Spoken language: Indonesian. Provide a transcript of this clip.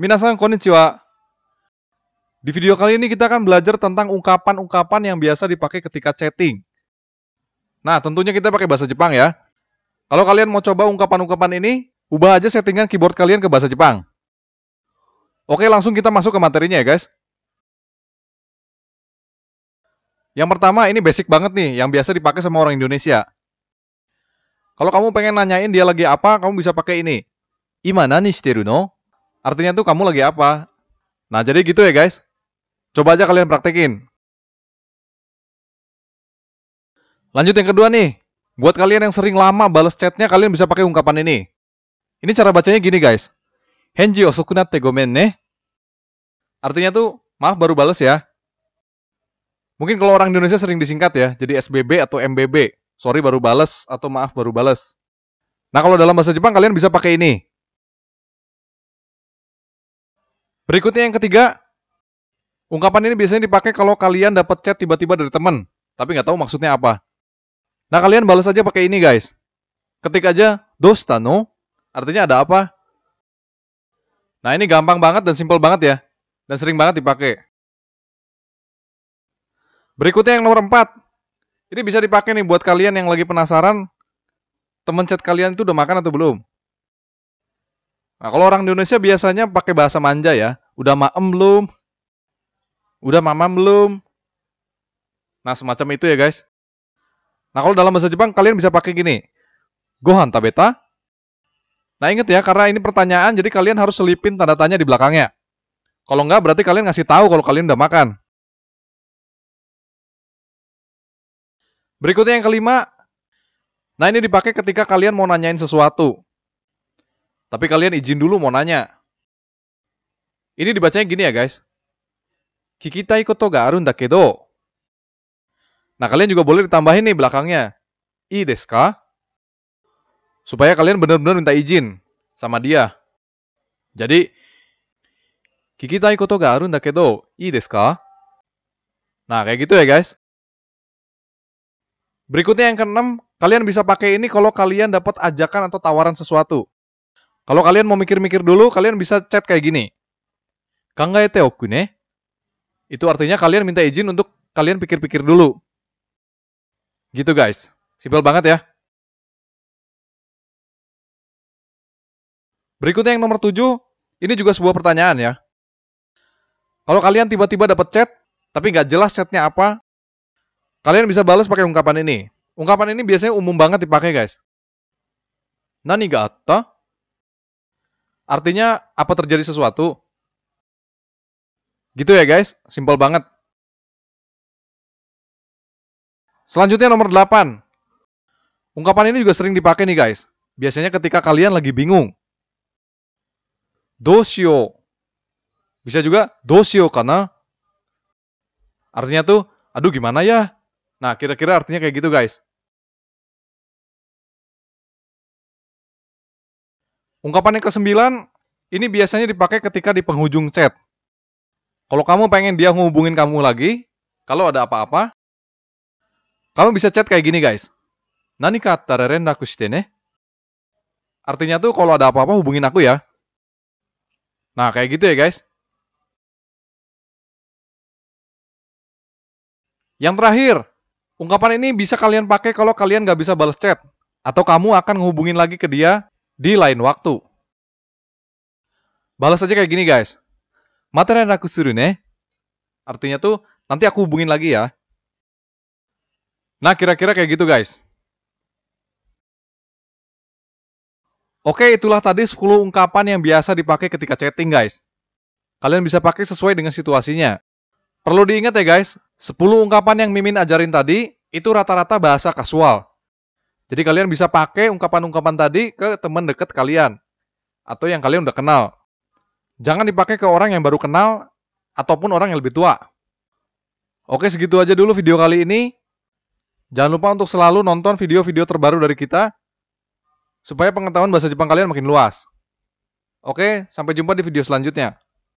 Minasan konnichiwa. Di video kali ini kita akan belajar tentang ungkapan-ungkapan yang biasa dipakai ketika chatting. Nah, tentunya kita pakai bahasa Jepang ya. Kalau kalian mau coba ungkapan-ungkapan ini, ubah aja settingan keyboard kalian ke bahasa Jepang. Oke, langsung kita masuk ke materinya ya, guys. Yang pertama, ini basic banget nih, yang biasa dipakai sama orang Indonesia. Kalau kamu pengen nanyain dia lagi apa, kamu bisa pakai ini. Ima nani shiteru no? Artinya tuh kamu lagi apa. Nah, jadi gitu ya guys. Coba aja kalian praktekin. Lanjut yang kedua nih. Buat kalian yang sering lama bales chatnya, kalian bisa pakai ungkapan ini. Ini cara bacanya gini guys. Henji osukunate tegomen ne. Artinya tuh, maaf baru bales ya. Mungkin kalau orang Indonesia sering disingkat ya, jadi SBB atau MBB. Sorry baru bales atau maaf baru bales. Nah kalau dalam bahasa Jepang kalian bisa pakai ini. Berikutnya yang ketiga, ungkapan ini biasanya dipakai kalau kalian dapat chat tiba-tiba dari teman, tapi nggak tahu maksudnya apa. Nah, kalian balas aja pakai ini, guys. Ketik aja dosta no, artinya ada apa? Nah, ini gampang banget dan simple banget ya, dan sering banget dipakai. Berikutnya yang nomor empat, Ini bisa dipakai nih buat kalian yang lagi penasaran teman chat kalian itu udah makan atau belum. Nah, kalau orang di Indonesia biasanya pakai bahasa manja ya. Udah maem belum? Udah mamam belum? Nah, semacam itu ya, guys. Nah, kalau dalam bahasa Jepang kalian bisa pakai gini. Gohan tabeta? Nah, inget ya, karena ini pertanyaan, jadi kalian harus selipin tanda tanya di belakangnya. Kalau enggak, berarti kalian ngasih tahu kalau kalian udah makan. Berikutnya yang kelima. Nah, ini dipakai ketika kalian mau nanyain sesuatu. Tapi kalian izin dulu mau nanya. Ini dibacanya gini ya guys. Kikitai koto ga arun dakedo. Nah kalian juga boleh ditambahin nih belakangnya. I desu ka? Supaya kalian benar-benar minta izin sama dia. Jadi, kikitai koto ga arun dakedo, I desu ka? Nah, kayak gitu ya guys. Berikutnya yang keenam, kalian bisa pakai ini kalau kalian dapat ajakan atau tawaran sesuatu. Kalau kalian mau mikir-mikir dulu, kalian bisa chat kayak gini. Kangae teoku ne. Itu artinya kalian minta izin untuk kalian pikir-pikir dulu. Gitu guys. Simpel banget ya. Berikutnya yang nomor 7, ini juga sebuah pertanyaan ya. Kalau kalian tiba-tiba dapat chat, tapi nggak jelas chatnya apa, kalian bisa balas pakai ungkapan ini. Ungkapan ini biasanya umum banget dipakai guys. Nani ga atta? Artinya apa terjadi sesuatu? Gitu ya guys, simpel banget. Selanjutnya nomor 8. Ungkapan ini juga sering dipakai nih guys. Biasanya ketika kalian lagi bingung. Dosio. Bisa juga dosio karena artinya tuh aduh gimana ya? Nah, kira-kira artinya kayak gitu guys. Ungkapan yang kesembilan, ini biasanya dipakai ketika di penghujung chat. Kalau kamu pengen dia menghubungin kamu lagi, kalau ada apa-apa, kamu bisa chat kayak gini guys. Nani kata reren aku Artinya tuh kalau ada apa-apa hubungin aku ya. Nah, kayak gitu ya guys. Yang terakhir, ungkapan ini bisa kalian pakai kalau kalian nggak bisa balas chat. Atau kamu akan menghubungin lagi ke dia di lain waktu. Balas aja kayak gini guys. Materi aku suruh nih. Artinya tuh nanti aku hubungin lagi ya. Nah kira-kira kayak gitu guys. Oke itulah tadi 10 ungkapan yang biasa dipakai ketika chatting guys. Kalian bisa pakai sesuai dengan situasinya. Perlu diingat ya guys, 10 ungkapan yang Mimin ajarin tadi itu rata-rata bahasa kasual. Jadi kalian bisa pakai ungkapan-ungkapan tadi ke teman dekat kalian atau yang kalian udah kenal. Jangan dipakai ke orang yang baru kenal ataupun orang yang lebih tua. Oke, segitu aja dulu video kali ini. Jangan lupa untuk selalu nonton video-video terbaru dari kita supaya pengetahuan bahasa Jepang kalian makin luas. Oke, sampai jumpa di video selanjutnya.